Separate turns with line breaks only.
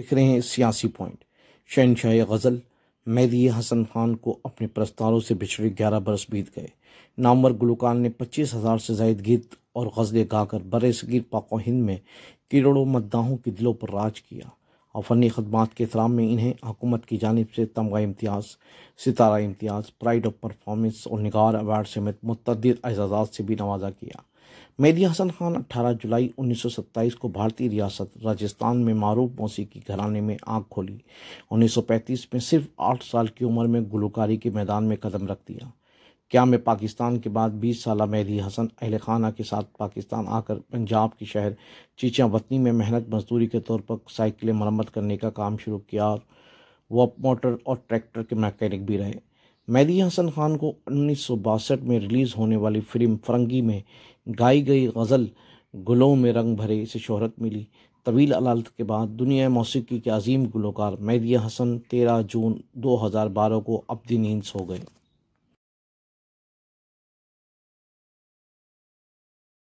लिख रहे हैं सियासी पॉइंट शहनशाह गज़ल मैदी हसन खान को अपने प्रस्तारों से बिछड़े ग्यारह बरस बीत गए नामवर गुलकार ने पच्चीस हज़ार से जायद गीत और गज़लें गाकर बर सगीर पाको हिंद में करोड़ों मद्दाहों के दिलों पर राज किया और फ़नी खदमात के इतराम में इन्हें हुकूमत की जानब से तमगा इम्तियाज़ सितारा इम्तियाज़ प्राइड ऑफ परफॉर्मेंस और निगार अवार्ड समेत मुतद एजाज़ात से भी नवाजा किया मेदी हसन खान 18 जुलाई 1927 को भारतीय रियासत राजस्थान में मारूफ मौसीकी घराने में आंख खोली 1935 में सिर्फ आठ साल की उम्र में गुलकारी के मैदान में कदम रख दिया क्या में पाकिस्तान के बाद 20 साल मेहदी हसन अहल खाना के साथ पाकिस्तान आकर पंजाब के शहर चीचा वतनी में मेहनत मजदूरी के तौर पर साइकिलें मरम्मत करने का काम शुरू किया और वह मोटर और ट्रैक्टर के मैकेनिक भी रहे मेदी हसन खान को उन्नीस में रिलीज़ होने वाली फिल्म फरंगी में गाई गई गज़ल गुलों में रंग भरे से शोहरत मिली तवील अलालत के बाद दुनिया मौसीकी के अजीम गुलकार मैदिया हसन तेरह जून 2012 को अपनी नींद
सो गए